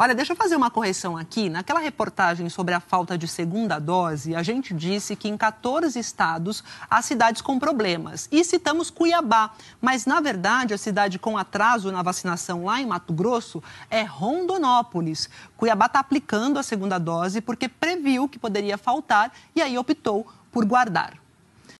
Olha, deixa eu fazer uma correção aqui. Naquela reportagem sobre a falta de segunda dose, a gente disse que em 14 estados há cidades com problemas. E citamos Cuiabá. Mas, na verdade, a cidade com atraso na vacinação lá em Mato Grosso é Rondonópolis. Cuiabá está aplicando a segunda dose porque previu que poderia faltar e aí optou por guardar.